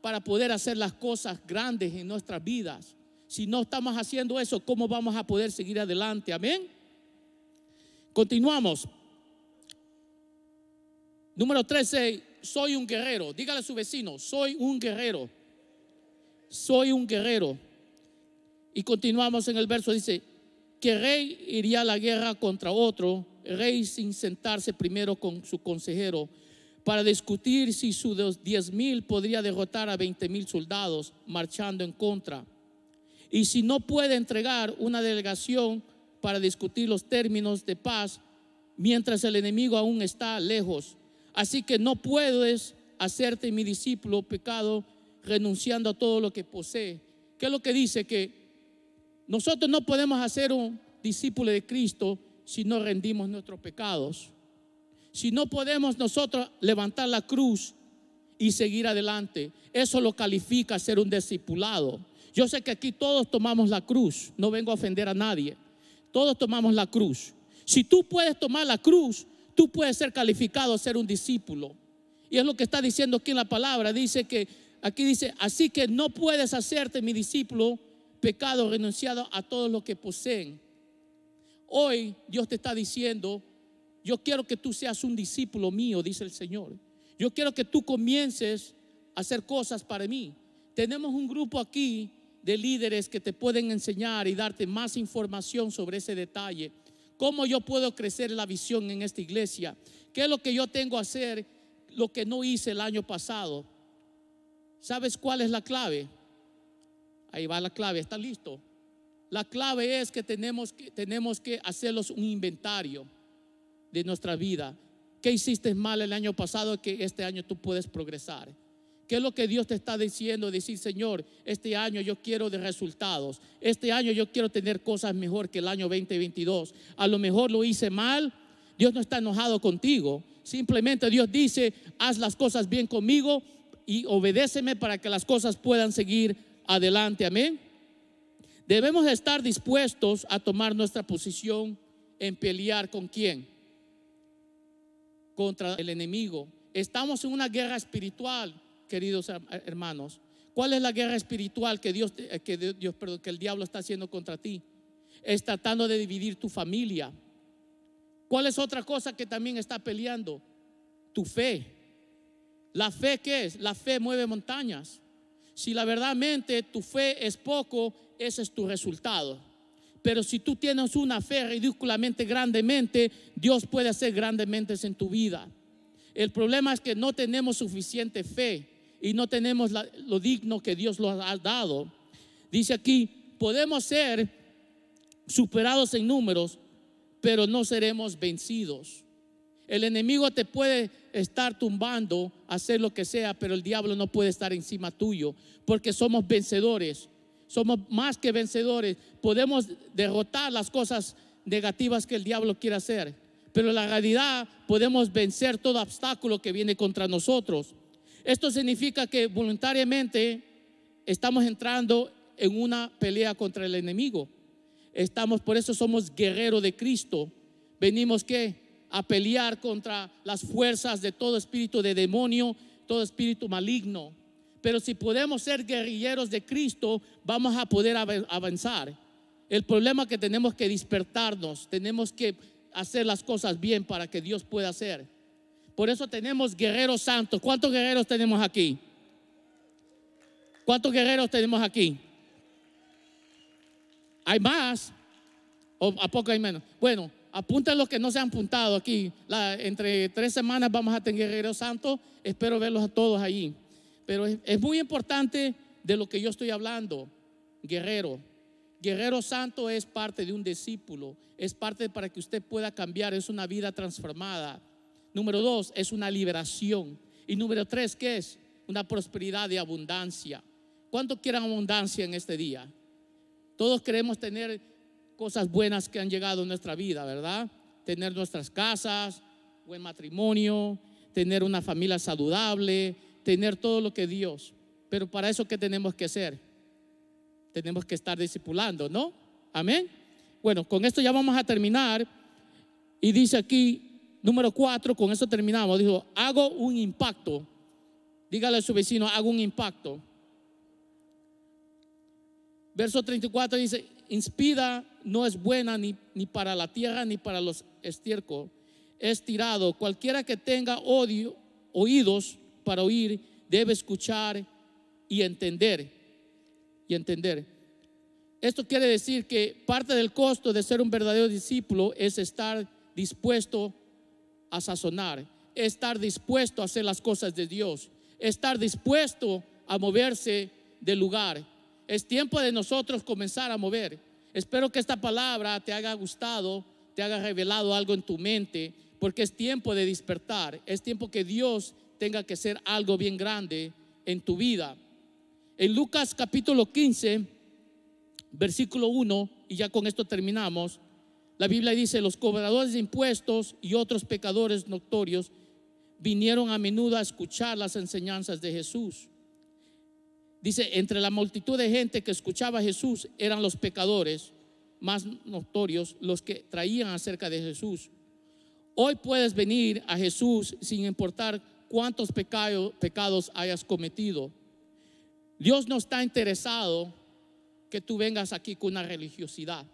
A: para poder hacer las cosas grandes en nuestras vidas. Si no estamos haciendo eso, ¿cómo vamos a poder seguir adelante? Amén. Continuamos. Número 13, soy un guerrero. Dígale a su vecino, soy un guerrero. Soy un guerrero. Y continuamos en el verso, dice, que rey iría a la guerra contra otro rey sin sentarse primero con su consejero para discutir si sus diez mil podría derrotar a veinte mil soldados marchando en contra. Y si no puede entregar una delegación para discutir los términos de paz mientras el enemigo aún está lejos. Así que no puedes hacerte mi discípulo pecado renunciando a todo lo que posee. ¿Qué es lo que dice? Que nosotros no podemos hacer un discípulo de Cristo si no rendimos nuestros pecados, si no podemos nosotros levantar la cruz y seguir adelante. Eso lo califica ser un discipulado. Yo sé que aquí todos tomamos la cruz, no vengo a ofender a nadie. Todos tomamos la cruz. Si tú puedes tomar la cruz, tú puedes ser calificado a ser un discípulo. Y es lo que está diciendo aquí en la palabra. Dice que, aquí dice, así que no puedes hacerte mi discípulo pecado, renunciado a todo lo que poseen. Hoy Dios te está diciendo, yo quiero que tú seas un discípulo mío, dice el Señor. Yo quiero que tú comiences a hacer cosas para mí. Tenemos un grupo aquí de líderes que te pueden enseñar y darte más información sobre ese detalle. ¿Cómo yo puedo crecer la visión en esta iglesia? ¿Qué es lo que yo tengo que hacer? Lo que no hice el año pasado. ¿Sabes cuál es la clave? Ahí va la clave, está listo. La clave es que tenemos que, tenemos hacerlos un inventario de nuestra vida. ¿Qué hiciste mal el año pasado que este año tú puedes progresar? ¿Qué es lo que Dios te está diciendo? Decir, Señor, este año yo quiero de resultados. Este año yo quiero tener cosas mejor que el año 2022. A lo mejor lo hice mal. Dios no está enojado contigo. Simplemente Dios dice, haz las cosas bien conmigo y obedéceme para que las cosas puedan seguir adelante. Amén. Debemos estar dispuestos a tomar nuestra posición en pelear con quién? Contra el enemigo. Estamos en una guerra espiritual, queridos hermanos. ¿Cuál es la guerra espiritual que Dios, eh, que Dios, perdón, que el diablo está haciendo contra ti? Es tratando de dividir tu familia. ¿Cuál es otra cosa que también está peleando? Tu fe. ¿La fe que es? La fe mueve montañas. Si la mente tu fe es poco, ese es tu resultado. Pero si tú tienes una fe ridículamente grandemente, Dios puede hacer grandemente en tu vida. El problema es que no tenemos suficiente fe y no tenemos lo digno que Dios nos ha dado. Dice aquí, podemos ser superados en números, pero no seremos vencidos. El enemigo te puede estar tumbando, hacer lo que sea, pero el diablo no puede estar encima tuyo, porque somos vencedores, somos más que vencedores, podemos derrotar las cosas negativas que el diablo quiere hacer, pero en la realidad podemos vencer todo obstáculo que viene contra nosotros. Esto significa que voluntariamente estamos entrando en una pelea contra el enemigo. Estamos, por eso somos guerreros de Cristo. Venimos que a pelear contra las fuerzas de todo espíritu de demonio, todo espíritu maligno. Pero si podemos ser guerrilleros de Cristo, vamos a poder avanzar. El problema es que tenemos que despertarnos, tenemos que hacer las cosas bien para que Dios pueda hacer. Por eso tenemos guerreros santos. ¿Cuántos guerreros tenemos aquí? ¿Cuántos guerreros tenemos aquí? ¿Hay más? ¿O a poco hay menos? Bueno, apunten los que no se han apuntado aquí. entre tres semanas vamos a tener Guerrero Santo. Espero verlos a todos ahí. Pero es, muy importante de lo que yo estoy hablando, Guerrero. Guerrero Santo es parte de un discípulo, es parte para que usted pueda cambiar, es una vida transformada. Número dos, es una liberación. Y número tres, ¿qué es? Una prosperidad de abundancia. ¿Cuánto quieran abundancia en este día? Todos queremos tener cosas buenas que han llegado en nuestra vida, ¿verdad? Tener nuestras casas, buen matrimonio, tener una familia saludable, tener todo lo que Dios. Pero para eso, ¿qué tenemos que hacer? Tenemos que estar discipulando, ¿no? Amén. Bueno, con esto ya vamos a terminar. Y dice aquí, número cuatro, con eso terminamos. Dijo, hago un impacto. Dígale a su vecino, hago un impacto. Verso 34 dice, inspira no es buena ni, ni para la tierra ni para los estiércol. Es tirado. Cualquiera que tenga odio, oídos para oír, debe escuchar y entender. Y entender. Esto quiere decir que parte del costo de ser un verdadero discípulo es estar dispuesto a sazonar, estar dispuesto a hacer las cosas de Dios, estar dispuesto a moverse del lugar, es tiempo de nosotros comenzar a mover. Espero que esta palabra te haya gustado, te haya revelado algo en tu mente, porque es tiempo de despertar, es tiempo que Dios tenga que ser algo bien grande en tu vida. En Lucas capítulo 15, versículo 1, y ya con esto terminamos, la Biblia dice, los cobradores de impuestos y otros pecadores notorios vinieron a menudo a escuchar las enseñanzas de Jesús. Dice, entre la multitud de gente que escuchaba a Jesús eran los pecadores más notorios, los que traían acerca de Jesús. Hoy puedes venir a Jesús sin importar cuántos pecados hayas cometido. Dios no está interesado que tú vengas aquí con una religiosidad.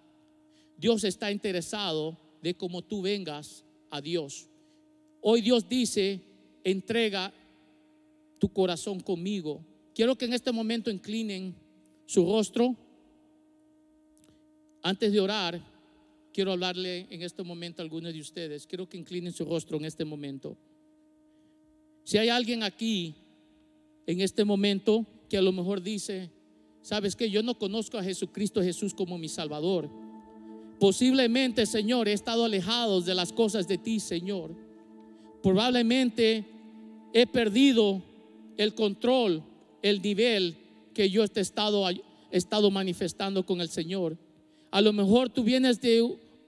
A: Dios está interesado de cómo tú vengas a Dios. Hoy Dios dice, entrega tu corazón conmigo Quiero que en este momento inclinen su rostro. Antes de orar, quiero hablarle en este momento a algunos de ustedes. Quiero que inclinen su rostro en este momento. Si hay alguien aquí en este momento que a lo mejor dice, sabes que yo no conozco a Jesucristo Jesús como mi Salvador. Posiblemente, Señor, he estado alejado de las cosas de ti, Señor. Probablemente he perdido el control el nivel que yo he estado, he estado manifestando con el Señor. A lo mejor tú vienes de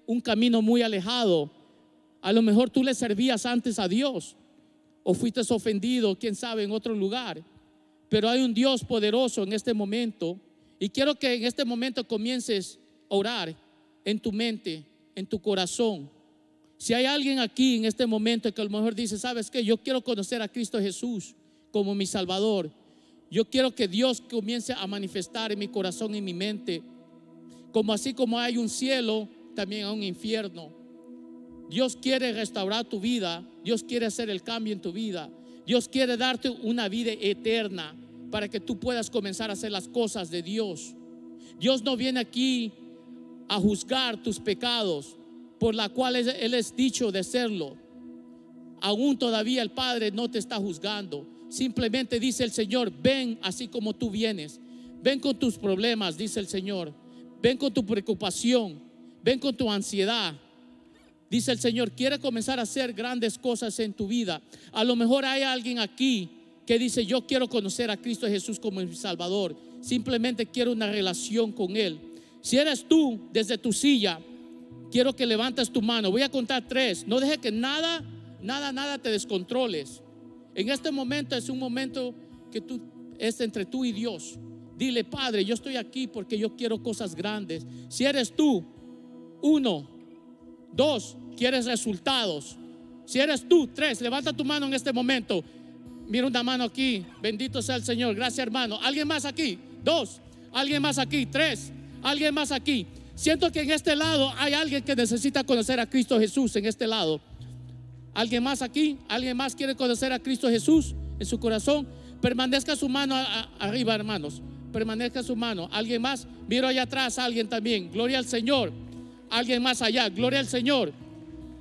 A: un camino muy alejado. A lo mejor tú le servías antes a Dios o fuiste ofendido, quién sabe, en otro lugar. Pero hay un Dios poderoso en este momento y quiero que en este momento comiences a orar en tu mente, en tu corazón. Si hay alguien aquí en este momento que a lo mejor dice, sabes que yo quiero conocer a Cristo Jesús como mi Salvador, yo quiero que Dios comience a manifestar en mi corazón y en mi mente, como así como hay un cielo, también hay un infierno. Dios quiere restaurar tu vida, Dios quiere hacer el cambio en tu vida, Dios quiere darte una vida eterna para que tú puedas comenzar a hacer las cosas de Dios. Dios no viene aquí a juzgar tus pecados, por la cual Él es dicho de serlo. Aún todavía el Padre no te está juzgando. Simplemente dice el Señor, ven así como tú vienes. Ven con tus problemas, dice el Señor. Ven con tu preocupación. Ven con tu ansiedad. Dice el Señor, quiere comenzar a hacer grandes cosas en tu vida. A lo mejor hay alguien aquí que dice, yo quiero conocer a Cristo Jesús como mi Salvador. Simplemente quiero una relación con Él. Si eres tú desde tu silla, quiero que levantes tu mano. Voy a contar tres. No deje que nada, nada, nada te descontroles. En este momento es un momento que tú es entre tú y Dios. Dile, Padre, yo estoy aquí porque yo quiero cosas grandes. Si eres tú, uno, dos, quieres resultados. Si eres tú, tres, levanta tu mano en este momento. Mira una mano aquí. Bendito sea el Señor. Gracias, hermano. ¿Alguien más aquí? Dos. ¿Alguien más aquí? Tres. ¿Alguien más aquí? Siento que en este lado hay alguien que necesita conocer a Cristo Jesús en este lado. ¿Alguien más aquí? ¿Alguien más quiere conocer a Cristo Jesús en su corazón? Permanezca su mano arriba, hermanos. Permanezca su mano. ¿Alguien más? Miro allá atrás alguien también. Gloria al Señor. Alguien más allá. Gloria al Señor.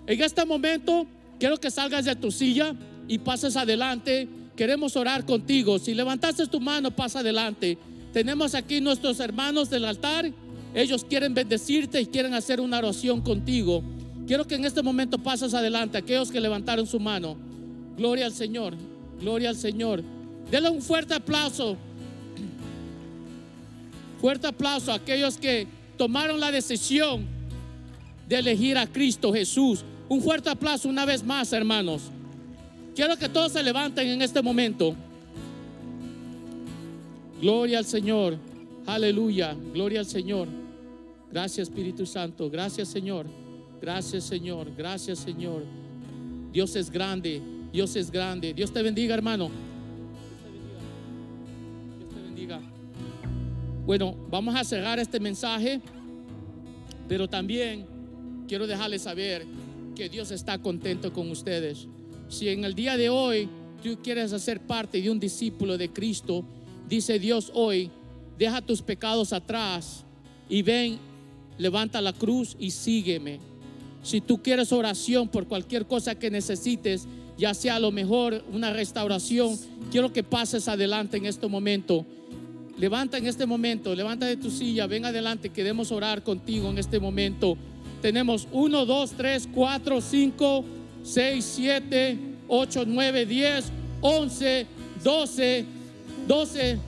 A: En este momento, quiero que salgas de tu silla y pases adelante. Queremos orar contigo. Si levantaste tu mano, pasa adelante. Tenemos aquí nuestros hermanos del altar. Ellos quieren bendecirte y quieren hacer una oración contigo. Quiero que en este momento pases adelante aquellos que levantaron su mano. Gloria al Señor, gloria al Señor. Denle un fuerte aplauso. Fuerte aplauso a aquellos que tomaron la decisión de elegir a Cristo Jesús. Un fuerte aplauso una vez más, hermanos. Quiero que todos se levanten en este momento. Gloria al Señor. Aleluya. Gloria al Señor. Gracias Espíritu Santo. Gracias Señor. Gracias Señor, gracias Señor. Dios es grande, Dios es grande. Dios te bendiga hermano. Dios te bendiga. Bueno, vamos a cerrar este mensaje, pero también quiero dejarles saber que Dios está contento con ustedes. Si en el día de hoy tú quieres hacer parte de un discípulo de Cristo, dice Dios hoy, deja tus pecados atrás y ven, levanta la cruz y sígueme. Si tú quieres oración por cualquier cosa que necesites, ya sea a lo mejor una restauración, quiero que pases adelante en este momento. Levanta en este momento, levanta de tu silla, ven adelante, queremos orar contigo en este momento. Tenemos 1, 2, 3, 4, 5, 6, 7, 8, 9, 10, 11, 12, 12,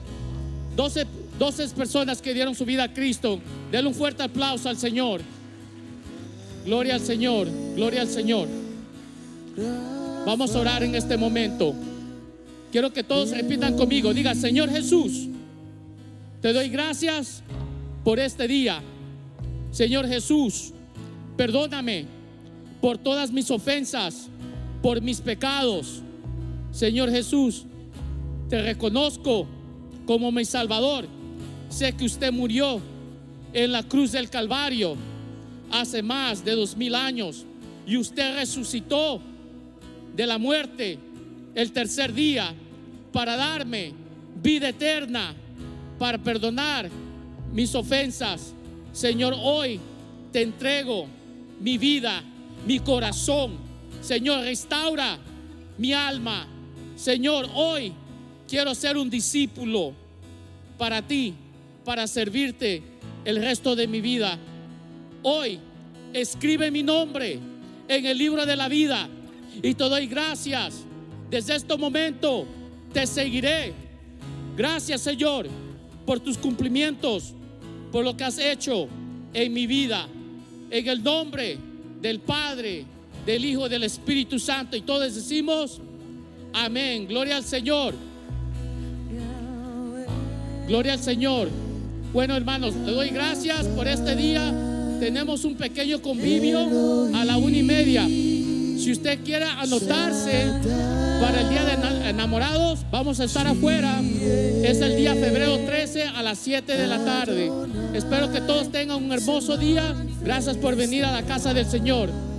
A: 12, 12 personas que dieron su vida a Cristo. Denle un fuerte aplauso al Señor. Gloria al Señor, gloria al Señor. Vamos a orar en este momento. Quiero que todos repitan conmigo. Diga, Señor Jesús, te doy gracias por este día. Señor Jesús, perdóname por todas mis ofensas, por mis pecados. Señor Jesús, te reconozco como mi Salvador. Sé que usted murió en la cruz del Calvario hace más de dos mil años y usted resucitó de la muerte el tercer día para darme vida eterna, para perdonar mis ofensas. Señor, hoy te entrego mi vida, mi corazón. Señor, restaura mi alma. Señor, hoy quiero ser un discípulo para ti, para servirte el resto de mi vida hoy escribe mi nombre en el libro de la vida y te doy gracias. Desde este momento te seguiré. Gracias Señor por tus cumplimientos, por lo que has hecho en mi vida. En el nombre del Padre, del Hijo, del Espíritu Santo. Y todos decimos, amén. Gloria al Señor. Gloria al Señor. Bueno hermanos, te doy gracias por este día. Tenemos un pequeño convivio a la una y media. Si usted quiera anotarse para el día de enamorados, vamos a estar afuera. Es el día febrero 13 a las 7 de la tarde. Espero que todos tengan un hermoso día. Gracias por venir a la casa del Señor.